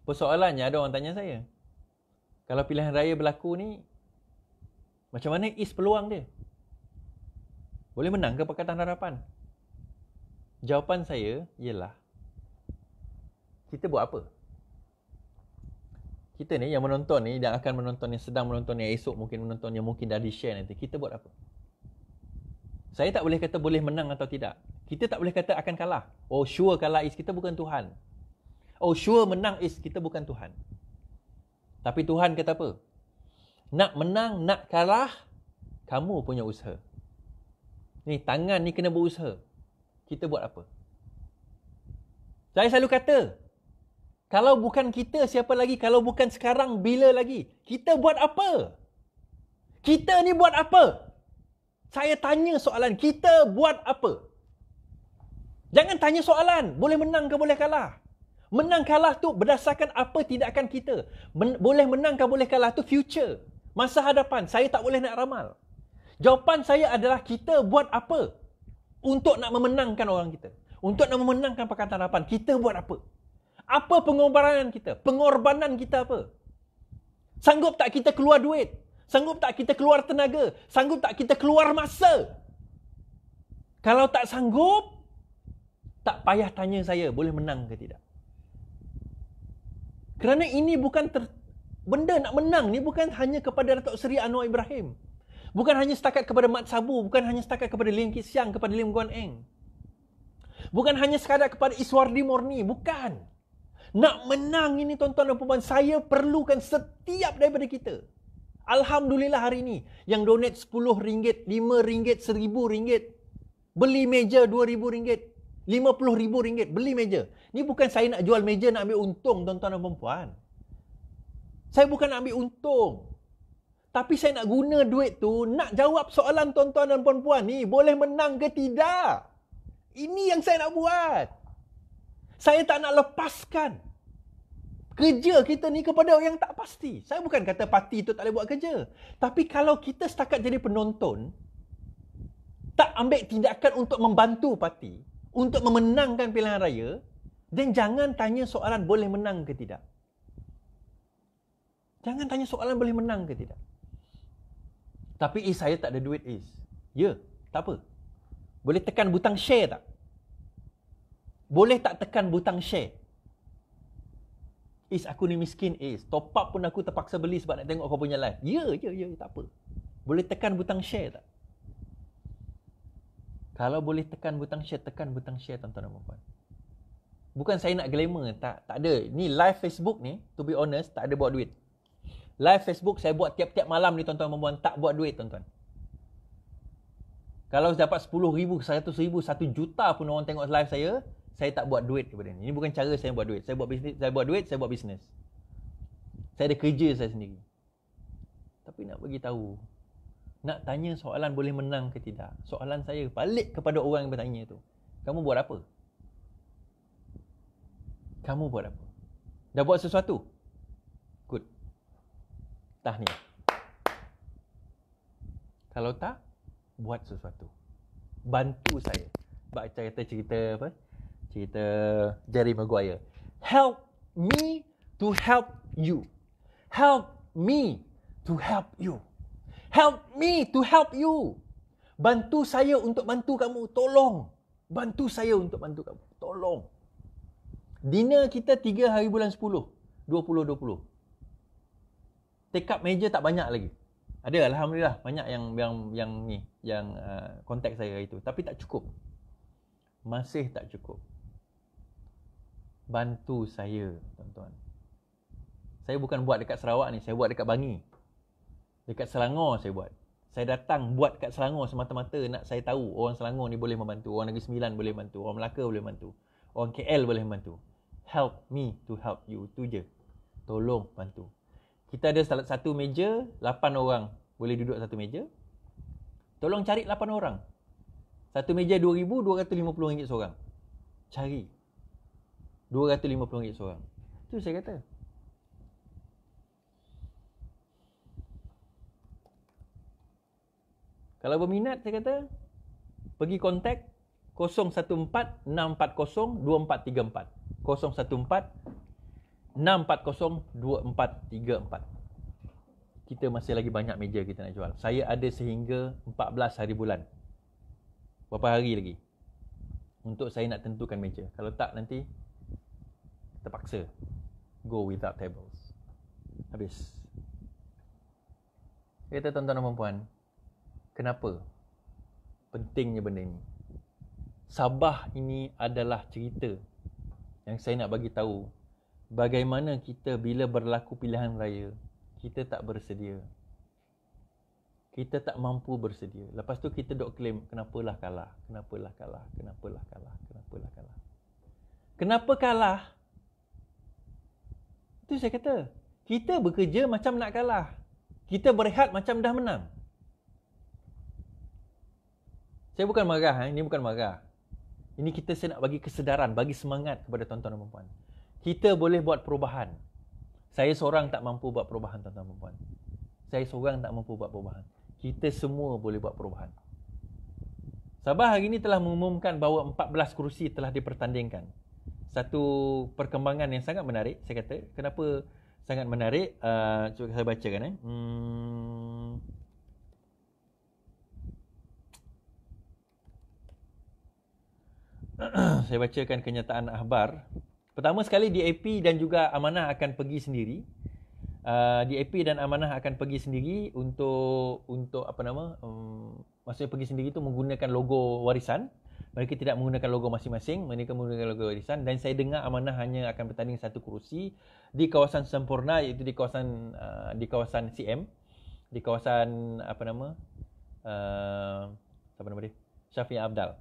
S1: persoalannya ada orang tanya saya kalau pilihan raya berlaku ni, macam mana is peluang dia? Boleh menang ke Pakatan Harapan? Jawapan saya ialah kita buat apa? Kita ni yang menonton ni dan akan menonton yang sedang menonton yang esok mungkin menonton yang mungkin dah di-share nanti. Kita buat apa? Saya tak boleh kata boleh menang atau tidak. Kita tak boleh kata akan kalah. Oh sure kalah is kita bukan Tuhan. Oh sure menang is kita bukan Tuhan. Tapi Tuhan kata apa? Nak menang, nak kalah, kamu punya usaha. Ni tangan ni kena berusaha. Kita buat apa? Saya selalu kata, kalau bukan kita siapa lagi? Kalau bukan sekarang bila lagi? Kita buat apa? Kita ni buat apa? Saya tanya soalan, kita buat apa? Jangan tanya soalan, boleh menang ke boleh kalah? Menang kalah tu berdasarkan apa tindakan kita? Men- boleh menang ke boleh kalah tu future. Masa hadapan, saya tak boleh nak ramal. Jawapan saya adalah kita buat apa untuk nak memenangkan orang kita. Untuk nak memenangkan perkataan hadapan, kita buat apa? Apa pengorbanan kita? Pengorbanan kita apa? Sanggup tak kita keluar duit? Sanggup tak kita keluar tenaga? Sanggup tak kita keluar masa? Kalau tak sanggup, tak payah tanya saya boleh menang ke tidak. Kerana ini bukan ter, benda nak menang ni bukan hanya kepada Datuk Seri Anwar Ibrahim. Bukan hanya setakat kepada Mat Sabu, bukan hanya setakat kepada Lim Kit Siang, kepada Lim Guan Eng. Bukan hanya sekadar kepada Iswardi Morni. bukan. Nak menang ini tuan-tuan dan puan-puan, saya perlukan setiap daripada kita. Alhamdulillah hari ini yang donate RM10, RM5, RM1000, beli meja RM2000, RM50,000, beli meja. Ini bukan saya nak jual meja nak ambil untung tuan-tuan dan puan saya bukan nak ambil untung. Tapi saya nak guna duit tu nak jawab soalan tuan-tuan dan puan-puan ni boleh menang ke tidak. Ini yang saya nak buat. Saya tak nak lepaskan kerja kita ni kepada orang yang tak pasti. Saya bukan kata parti tu tak boleh buat kerja. Tapi kalau kita setakat jadi penonton, tak ambil tindakan untuk membantu parti, untuk memenangkan pilihan raya, dan jangan tanya soalan boleh menang ke tidak. Jangan tanya soalan boleh menang ke tidak. Tapi is saya tak ada duit is. Ya, tak apa. Boleh tekan butang share tak? Boleh tak tekan butang share? Is aku ni miskin is. Top up pun aku terpaksa beli sebab nak tengok kau punya live. Ya, ya, ya, ya, tak apa. Boleh tekan butang share tak? Kalau boleh tekan butang share, tekan butang share tuan-tuan dan puan Bukan saya nak glamour, tak tak ada. Ni live Facebook ni, to be honest, tak ada buat duit live Facebook saya buat tiap-tiap malam ni tuan-tuan perempuan tak buat duit tuan-tuan. Kalau saya dapat 10 ribu, 100 ribu, 1 juta pun orang tengok live saya, saya tak buat duit kepada ni. Ini bukan cara saya buat duit. Saya buat bisnes, saya buat duit, saya buat bisnes. Saya ada kerja saya sendiri. Tapi nak bagi tahu. Nak tanya soalan boleh menang ke tidak. Soalan saya balik kepada orang yang bertanya tu. Kamu buat apa? Kamu buat apa? Dah buat sesuatu? tahniah. Kalau tak, buat sesuatu. Bantu saya. Baca kata cerita apa? Cerita Jerry Maguire. Help me to help you. Help me to help you. Help me to help you. Bantu saya untuk bantu kamu. Tolong. Bantu saya untuk bantu kamu. Tolong. Dinner kita 3 hari bulan 10. 20-20 take up major tak banyak lagi. Ada alhamdulillah banyak yang yang yang ni yang kontak uh, saya itu tapi tak cukup. Masih tak cukup. Bantu saya, tuan-tuan. Saya bukan buat dekat Sarawak ni, saya buat dekat Bangi. Dekat Selangor saya buat. Saya datang buat dekat Selangor semata-mata nak saya tahu orang Selangor ni boleh membantu, orang Negeri Sembilan boleh membantu, orang Melaka boleh membantu, orang KL boleh membantu. Help me to help you tu je. Tolong bantu kita ada satu meja, lapan orang boleh duduk satu meja. Tolong cari lapan orang. Satu meja dua dua ribu lima puluh ringgit seorang. Cari. dua lima puluh ringgit seorang. Itu saya kata. Kalau berminat, saya kata, pergi kontak 014-640-2434. 014 6402434. Kita masih lagi banyak meja kita nak jual. Saya ada sehingga 14 hari bulan. Berapa hari lagi? Untuk saya nak tentukan meja. Kalau tak nanti terpaksa go without tables. Habis. Kita tonton tuan puan kenapa pentingnya benda ini? Sabah ini adalah cerita yang saya nak bagi tahu bagaimana kita bila berlaku pilihan raya kita tak bersedia kita tak mampu bersedia lepas tu kita dok claim lah kalah kenapa lah kalah kenapa lah kalah kenapa lah kalah kenapa kalah itu saya kata kita bekerja macam nak kalah kita berehat macam dah menang saya bukan marah eh. ini bukan marah ini kita saya nak bagi kesedaran bagi semangat kepada tuan-tuan dan puan-puan kita boleh buat perubahan. Saya seorang tak mampu buat perubahan tuan-tuan dan puan. Saya seorang tak mampu buat perubahan. Kita semua boleh buat perubahan. Sabah hari ini telah mengumumkan bahawa 14 kerusi telah dipertandingkan. Satu perkembangan yang sangat menarik, saya kata. Kenapa sangat menarik? Uh, cuba saya bacakan. Eh. Hmm. saya bacakan kenyataan akhbar. Pertama sekali DAP dan juga Amanah akan pergi sendiri. Uh, DAP dan Amanah akan pergi sendiri untuk untuk apa nama? Um, maksudnya pergi sendiri itu menggunakan logo warisan. Mereka tidak menggunakan logo masing-masing, mereka menggunakan logo warisan dan saya dengar Amanah hanya akan bertanding satu kerusi di kawasan sempurna iaitu di kawasan uh, di kawasan CM di kawasan apa nama? Uh, apa nama dia? Syafiq Abdal.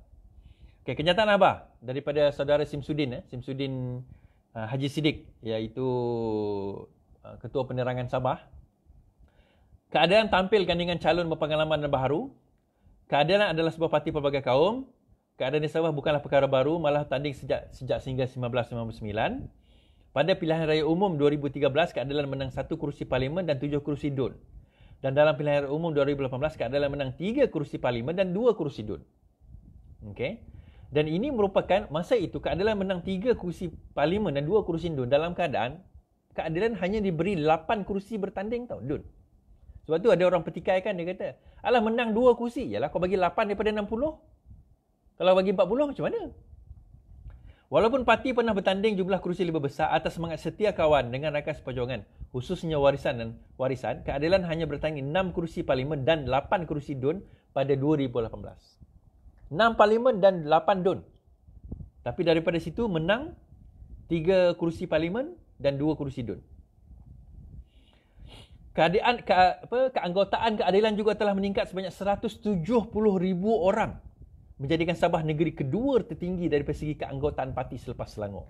S1: Okay, kenyataan apa daripada saudara Simsudin, eh? Simsudin uh, Haji Sidik iaitu uh, Ketua Penerangan Sabah. Keadaan tampil kandungan calon berpengalaman dan baharu. Keadaan adalah sebuah parti pelbagai kaum. Keadaan di Sabah bukanlah perkara baru, malah tanding sejak sejak sehingga 1999. Pada pilihan raya umum 2013, keadaan menang satu kerusi parlimen dan tujuh kerusi DUN. Dan dalam pilihan raya umum 2018, keadaan menang tiga kerusi parlimen dan dua kerusi DUN. Okay. Dan ini merupakan masa itu keadilan menang tiga kursi parlimen dan dua kursi DUN dalam keadaan keadilan hanya diberi lapan kursi bertanding tau DUN. Sebab tu ada orang petikai kan dia kata, alah menang dua kursi, yalah kau bagi lapan daripada enam puluh. Kalau bagi 40 macam mana? Walaupun parti pernah bertanding jumlah kursi lebih besar atas semangat setia kawan dengan rakan seperjuangan, khususnya warisan dan warisan, keadilan hanya bertanding enam kursi parlimen dan lapan kursi DUN pada 2018. 6 parlimen dan 8 don. Tapi daripada situ menang 3 kerusi parlimen dan 2 kerusi don. Keadaan, ke, apa, keanggotaan keadilan juga telah meningkat sebanyak 170,000 orang. Menjadikan Sabah negeri kedua tertinggi dari segi keanggotaan parti selepas Selangor.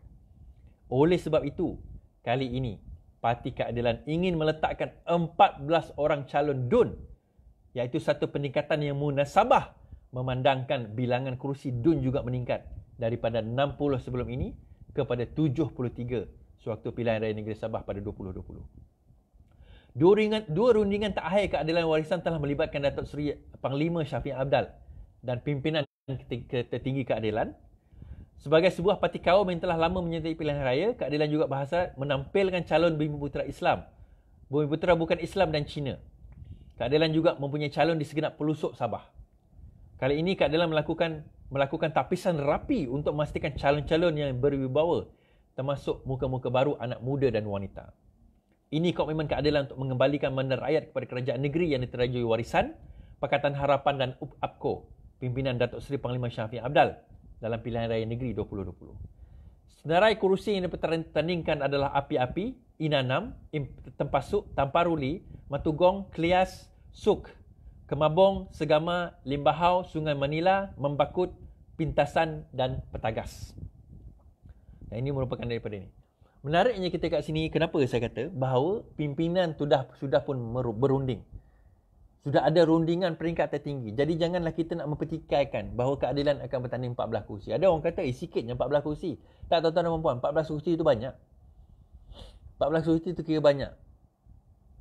S1: Oleh sebab itu, kali ini Parti Keadilan ingin meletakkan 14 orang calon DUN iaitu satu peningkatan yang munasabah memandangkan bilangan kerusi DUN juga meningkat daripada 60 sebelum ini kepada 73 sewaktu pilihan raya negeri Sabah pada 2020. Dua rundingan, dua rundingan terakhir keadilan warisan telah melibatkan Datuk Seri Panglima Syafiq Abdal dan pimpinan tertinggi keadilan. Sebagai sebuah parti kaum yang telah lama menyertai pilihan raya, keadilan juga bahasa menampilkan calon Bumi Putera Islam. Bumi Putera bukan Islam dan Cina. Keadilan juga mempunyai calon di segenap pelusuk Sabah. Kali ini Kak Dalam melakukan melakukan tapisan rapi untuk memastikan calon-calon yang berwibawa termasuk muka-muka baru anak muda dan wanita. Ini komitmen Kak Dalam untuk mengembalikan mandat rakyat kepada kerajaan negeri yang diterajui warisan Pakatan Harapan dan UPAPCO pimpinan Datuk Seri Panglima Syafiq Abdal dalam pilihan raya negeri 2020. Senarai kerusi yang dipertandingkan adalah Api-Api, Inanam, Tempasuk, Tamparuli, Matugong, Klias, Suk, Kemabong, Segama, Limbahau, Sungai Manila, Membakut, Pintasan dan Petagas. Dan ini merupakan daripada ini. Menariknya kita kat sini, kenapa saya kata bahawa pimpinan sudah, sudah pun berunding. Sudah ada rundingan peringkat tertinggi. Jadi janganlah kita nak mempertikaikan bahawa keadilan akan bertanding 14 kursi. Ada orang kata, eh sikitnya 14 kursi. Tak tuan-tuan dan perempuan, 14 kursi itu banyak. 14 kursi itu kira banyak.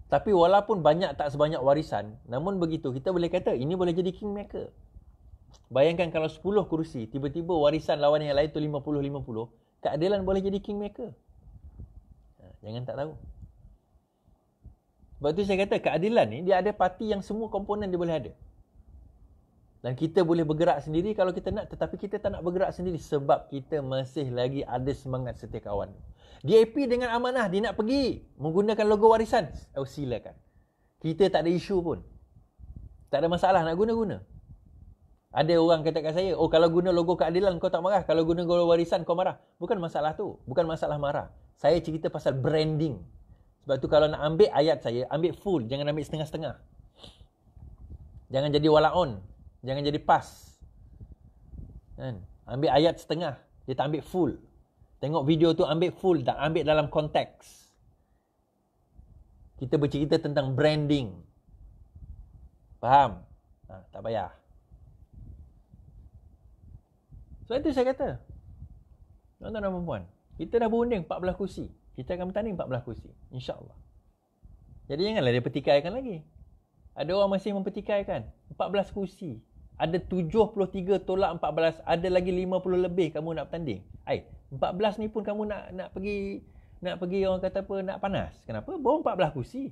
S1: Tapi walaupun banyak tak sebanyak warisan, namun begitu kita boleh kata ini boleh jadi kingmaker. Bayangkan kalau 10 kerusi, tiba-tiba warisan lawan yang lain tu 50-50, keadilan boleh jadi kingmaker. Ha, jangan tak tahu. Sebab tu saya kata keadilan ni, dia ada parti yang semua komponen dia boleh ada. Dan kita boleh bergerak sendiri kalau kita nak, tetapi kita tak nak bergerak sendiri sebab kita masih lagi ada semangat setiakawan. kawan. DAP dengan amanah dia nak pergi menggunakan logo warisan. Oh silakan. Kita tak ada isu pun. Tak ada masalah nak guna-guna. Ada orang kata kat saya, oh kalau guna logo keadilan kau tak marah. Kalau guna logo warisan kau marah. Bukan masalah tu. Bukan masalah marah. Saya cerita pasal branding. Sebab tu kalau nak ambil ayat saya, ambil full. Jangan ambil setengah-setengah. Jangan jadi walaun. Jangan jadi pas. Kan? Ambil ayat setengah. Dia tak ambil full. Tengok video tu ambil full tak? Ambil dalam konteks. Kita bercerita tentang branding. Faham? Ha, tak payah. So itu saya kata. Tuan-tuan dan perempuan. Kita dah berunding 14 kursi. Kita akan bertanding 14 kursi. InsyaAllah. Jadi janganlah dia petikaikan lagi. Ada orang masih mempertikaikan. 14 kursi. Ada 73 tolak 14. Ada lagi 50 lebih kamu nak bertanding. Aih. 14 ni pun kamu nak nak pergi nak pergi orang kata apa nak panas. Kenapa? Baru 14 kursi.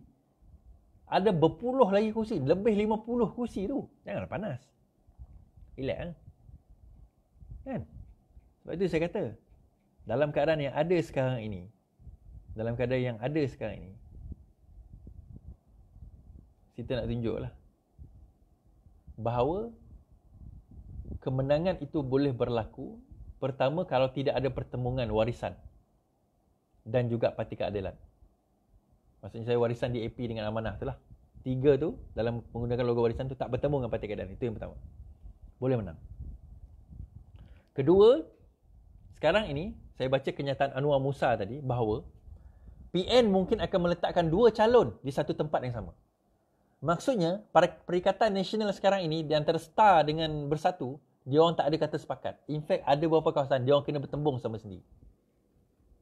S1: Ada berpuluh lagi kursi, lebih 50 kursi tu. Janganlah panas. Relax ah. Kan? Sebab itu saya kata dalam keadaan yang ada sekarang ini dalam keadaan yang ada sekarang ini kita nak tunjuklah bahawa kemenangan itu boleh berlaku Pertama, kalau tidak ada pertemuan warisan dan juga parti keadilan. Maksudnya saya warisan di DAP dengan amanah tu lah. Tiga tu dalam menggunakan logo warisan tu tak bertemu dengan parti keadilan. Itu yang pertama. Boleh menang. Kedua, sekarang ini saya baca kenyataan Anwar Musa tadi bahawa PN mungkin akan meletakkan dua calon di satu tempat yang sama. Maksudnya, Perikatan Nasional sekarang ini di antara STAR dengan Bersatu dia orang tak ada kata sepakat. In fact, ada beberapa kawasan dia orang kena bertembung sama sendiri.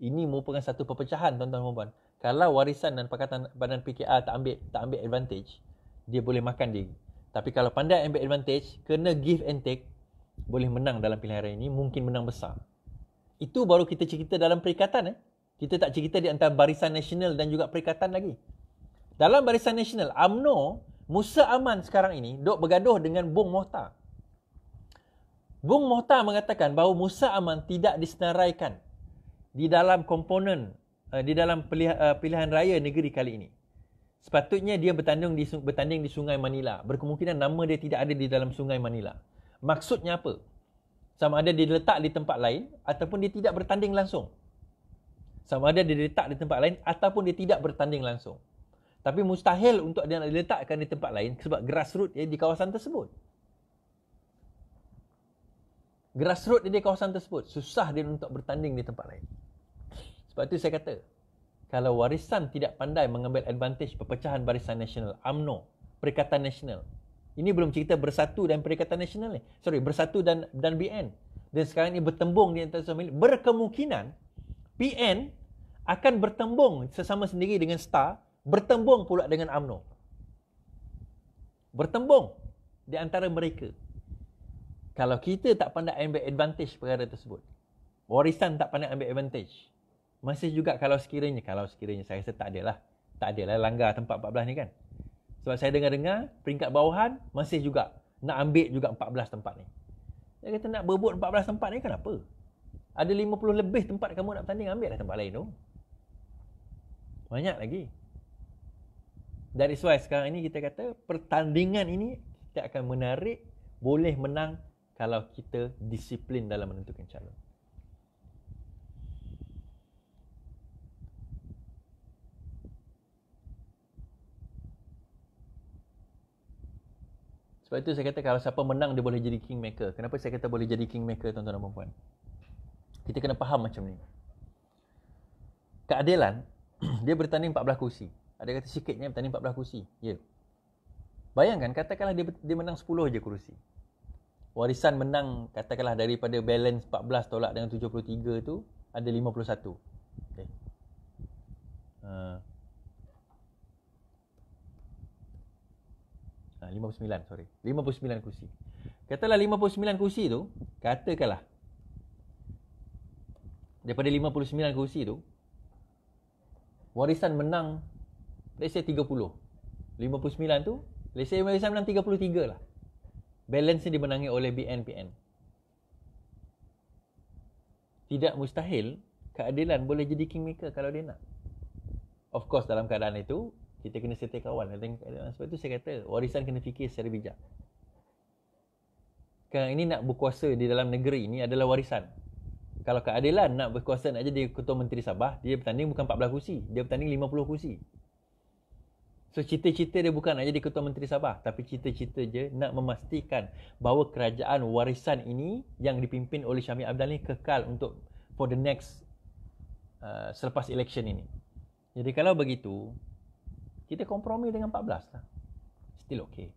S1: Ini merupakan satu perpecahan tuan-tuan dan puan-puan. Kalau warisan dan pakatan badan PKR tak ambil tak ambil advantage, dia boleh makan diri. Tapi kalau pandai ambil advantage, kena give and take, boleh menang dalam pilihan raya ini, mungkin menang besar. Itu baru kita cerita dalam perikatan eh. Kita tak cerita di antara barisan nasional dan juga perikatan lagi. Dalam barisan nasional, UMNO, Musa Aman sekarang ini, dok bergaduh dengan Bung Mohtar. Bung Mohtar mengatakan bahawa Musa Aman tidak disenaraikan di dalam komponen eh, di dalam pilihan, eh, pilihan raya negeri kali ini. Sepatutnya dia bertanding di bertanding di Sungai Manila. Berkemungkinan nama dia tidak ada di dalam Sungai Manila. Maksudnya apa? Sama ada dia letak di tempat lain ataupun dia tidak bertanding langsung. Sama ada dia letak di tempat lain ataupun dia tidak bertanding langsung. Tapi mustahil untuk dia nak diletakkan di tempat lain sebab grassroots dia di kawasan tersebut grassroot di kawasan tersebut susah dia untuk bertanding di tempat lain sebab itu saya kata kalau warisan tidak pandai mengambil advantage perpecahan barisan nasional AMNO Perikatan Nasional ini belum cerita bersatu dan Perikatan Nasional ni sorry bersatu dan dan BN dan sekarang ini bertembung di antara semua sama berkemungkinan PN akan bertembung sesama sendiri dengan STAR bertembung pula dengan AMNO bertembung di antara mereka kalau kita tak pandai ambil advantage perkara tersebut warisan tak pandai ambil advantage masih juga kalau sekiranya kalau sekiranya saya rasa tak adalah tak adalah langgar tempat 14 ni kan sebab saya dengar-dengar peringkat bawahan masih juga nak ambil juga 14 tempat ni saya kata nak berebut 14 tempat ni kenapa ada 50 lebih tempat kamu nak tanding ambil lah tempat lain tu banyak lagi Dari is sekarang ini kita kata pertandingan ini kita akan menarik boleh menang kalau kita disiplin dalam menentukan calon. Sebab itu saya kata kalau siapa menang dia boleh jadi kingmaker. Kenapa saya kata boleh jadi kingmaker tuan-tuan dan puan-puan? Kita kena faham macam ni. Keadilan dia bertanding 14 kursi. Ada kata sikitnya bertanding 14 kursi. Ya. Yeah. Bayangkan katakanlah dia dia menang 10 je kursi warisan menang katakanlah daripada balance 14 tolak dengan 73 tu ada 51 okay. uh. ha, 59 sorry 59 kursi katalah 59 kursi tu katakanlah daripada 59 kursi tu warisan menang let's say 30 59 tu let's say warisan menang 33 lah balance ni dimenangi oleh BNPN. Tidak mustahil keadilan boleh jadi King kingmaker kalau dia nak. Of course dalam keadaan itu kita kena setia kawan dan sebab itu saya kata warisan kena fikir secara bijak. Sekarang ini nak berkuasa di dalam negeri ini adalah warisan. Kalau keadilan nak berkuasa nak jadi ketua menteri Sabah, dia bertanding bukan 14 kursi, dia bertanding 50 kursi. So cita-cita dia bukan nak jadi Ketua Menteri Sabah Tapi cita-cita je nak memastikan Bahawa kerajaan warisan ini Yang dipimpin oleh Syamil Abdal ni Kekal untuk for the next uh, Selepas election ini Jadi kalau begitu Kita kompromi dengan 14 lah Still okay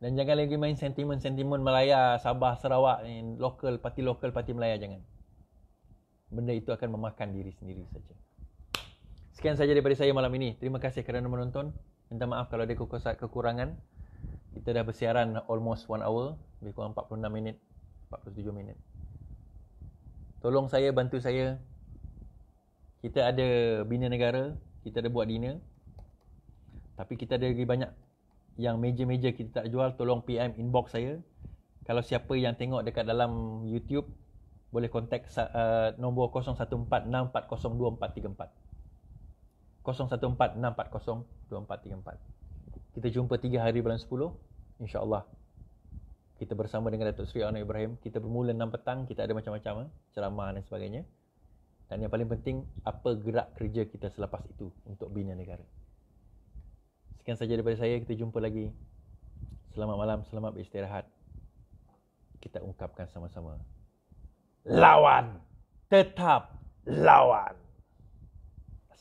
S1: Dan jangan lagi main sentimen-sentimen Melaya, Sabah, Sarawak Local, parti local, parti Melaya jangan Benda itu akan memakan diri sendiri saja sekian saja daripada saya malam ini. Terima kasih kerana menonton. Minta maaf kalau ada kekurangan. Kita dah bersiaran almost 1 hour. Lebih kurang 46 minit. 47 minit. Tolong saya, bantu saya. Kita ada bina negara. Kita ada buat dinner. Tapi kita ada lagi banyak yang meja-meja kita tak jual. Tolong PM inbox saya. Kalau siapa yang tengok dekat dalam YouTube, boleh kontak uh, eh, nombor 014 640 2434. 0146402434. Kita jumpa tiga hari bulan sepuluh, InsyaAllah. Kita bersama dengan Datuk Seri Anwar Ibrahim. Kita bermula enam petang. Kita ada macam-macam. Eh, ceramah dan sebagainya. Dan yang paling penting, apa gerak kerja kita selepas itu untuk bina negara. Sekian saja daripada saya. Kita jumpa lagi. Selamat malam. Selamat beristirahat. Kita ungkapkan sama-sama.
S2: Lawan!
S1: Tetap lawan!